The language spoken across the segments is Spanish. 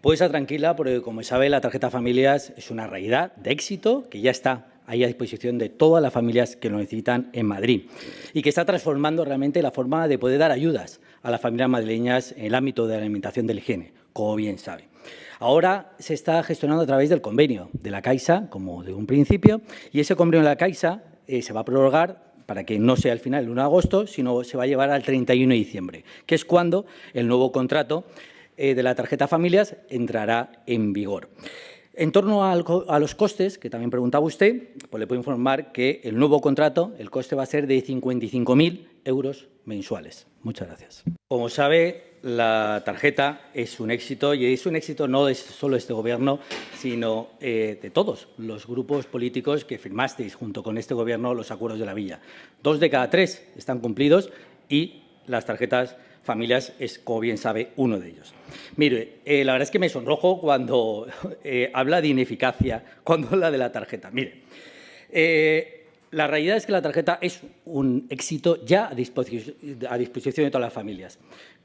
Puede estar tranquila porque, como sabe, la tarjeta familias es una realidad de éxito que ya está ahí a disposición de todas las familias que lo necesitan en Madrid y que está transformando realmente la forma de poder dar ayudas a las familias madrileñas en el ámbito de la alimentación del higiene, como bien sabe. Ahora se está gestionando a través del convenio de la Caixa, como de un principio, y ese convenio de la Caixa eh, se va a prorrogar para que no sea al final del 1 de agosto, sino se va a llevar al 31 de diciembre, que es cuando el nuevo contrato eh, de la tarjeta familias entrará en vigor. En torno a los costes, que también preguntaba usted, pues le puedo informar que el nuevo contrato, el coste va a ser de 55.000 euros mensuales. Muchas gracias. Como sabe, la tarjeta es un éxito y es un éxito no solo de este Gobierno, sino eh, de todos los grupos políticos que firmasteis junto con este Gobierno los acuerdos de la Villa. Dos de cada tres están cumplidos y las tarjetas familias es, como bien sabe, uno de ellos. Mire, eh, la verdad es que me sonrojo cuando eh, habla de ineficacia, cuando habla de la tarjeta. Mire, eh, la realidad es que la tarjeta es un éxito ya a, disposición, de todas las familias,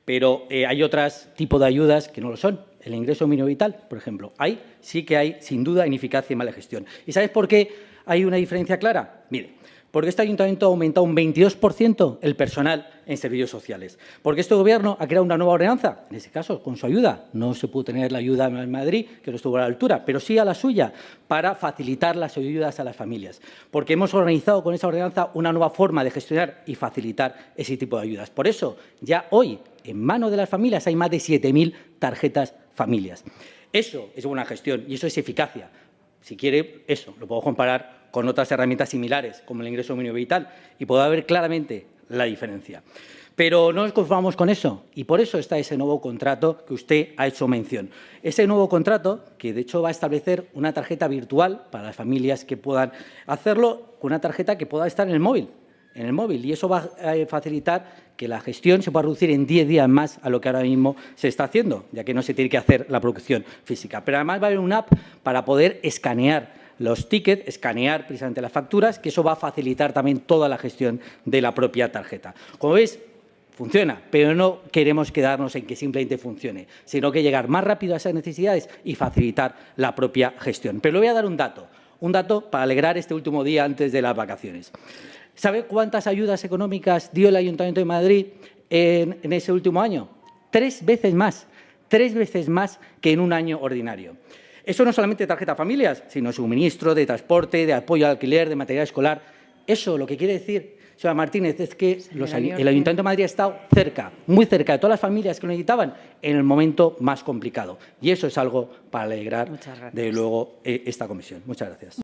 pero hay otros tipos de ayudas que no lo son. El ingreso mínimo vital, por ejemplo, ahí sí que hay, sin duda, ineficacia y mala gestión. ¿Y sabes por qué hay una diferencia clara? Mire, porque este ayuntamiento ha aumentado un 22% el personal en servicios sociales. Porque este gobierno ha creado una nueva ordenanza, en ese caso, con su ayuda. No se pudo tener la ayuda en Madrid, que no estuvo a la altura, pero sí a la suya, para facilitar las ayudas a las familias. Porque hemos organizado con esa ordenanza una nueva forma de gestionar y facilitar ese tipo de ayudas. Por eso, ya hoy, en manos de las familias, hay más de 7.000 tarjetas familias. Eso es buena gestión y eso es eficacia. Si quiere, eso, lo puedo comparar con otras herramientas similares, como el ingreso mínimo vital, y puede haber claramente la diferencia. Pero no nos conformamos con eso y por eso está ese nuevo contrato que usted ha hecho mención. Ese nuevo contrato que de hecho va a establecer una tarjeta virtual para las familias que puedan hacerlo, con una tarjeta que pueda estar en el móvil, en el móvil y eso va a eh, facilitar que la gestión se pueda reducir en 10 días más a lo que ahora mismo se está haciendo, ya que no se tiene que hacer la producción física. Pero además va a haber una app para poder escanear los tickets, escanear precisamente las facturas, que eso va a facilitar también toda la gestión de la propia tarjeta. Como veis, funciona, pero no queremos quedarnos en que simplemente funcione, sino que llegar más rápido a esas necesidades y facilitar la propia gestión. Pero le voy a dar un dato, un dato para alegrar este último día antes de las vacaciones. ¿Sabe cuántas ayudas económicas dio el Ayuntamiento de Madrid en, en ese último año? Tres veces más, tres veces más que en un año ordinario. Eso no solamente tarjeta familias, sino suministro de transporte, de apoyo al alquiler, de material escolar. Eso lo que quiere decir, señora Martínez, es que el Ayuntamiento de Madrid ha estado cerca, muy cerca de todas las familias que lo necesitaban en el momento más complicado. Y eso es algo para alegrar, de luego, eh, esta comisión. Muchas gracias.